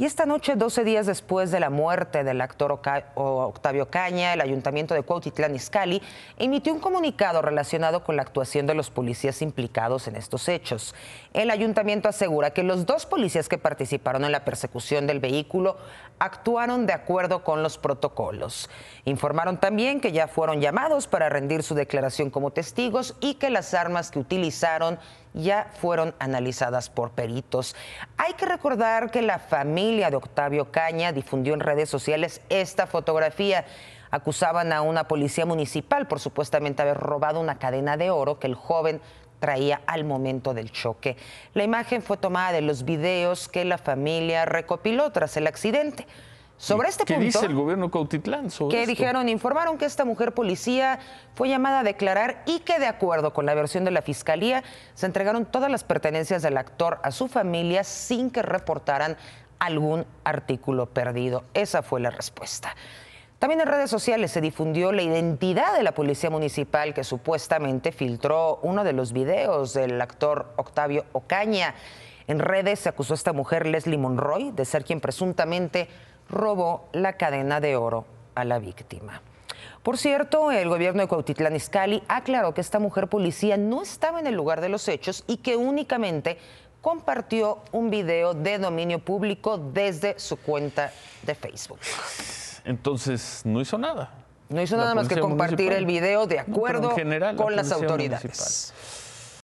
Y esta noche, 12 días después de la muerte del actor Octavio Caña, el ayuntamiento de Cuautitlán Izcalli emitió un comunicado relacionado con la actuación de los policías implicados en estos hechos. El ayuntamiento asegura que los dos policías que participaron en la persecución del vehículo actuaron de acuerdo con los protocolos. Informaron también que ya fueron llamados para rendir su declaración como testigos y que las armas que utilizaron ya fueron analizadas por peritos. Hay que recordar que la familia de Octavio Caña difundió en redes sociales esta fotografía. Acusaban a una policía municipal por supuestamente haber robado una cadena de oro que el joven traía al momento del choque. La imagen fue tomada de los videos que la familia recopiló tras el accidente. Sobre este ¿Qué dice el gobierno Cautitlán sobre Que dijeron, informaron que esta mujer policía fue llamada a declarar y que de acuerdo con la versión de la fiscalía se entregaron todas las pertenencias del actor a su familia sin que reportaran algún artículo perdido. Esa fue la respuesta. También en redes sociales se difundió la identidad de la policía municipal que supuestamente filtró uno de los videos del actor Octavio Ocaña. En redes se acusó a esta mujer, Leslie Monroy, de ser quien presuntamente robó la cadena de oro a la víctima. Por cierto, el gobierno de Cuautitlán Izcalli aclaró que esta mujer policía no estaba en el lugar de los hechos y que únicamente compartió un video de dominio público desde su cuenta de Facebook. Entonces, no hizo nada. No hizo nada más que compartir el video de acuerdo con las autoridades.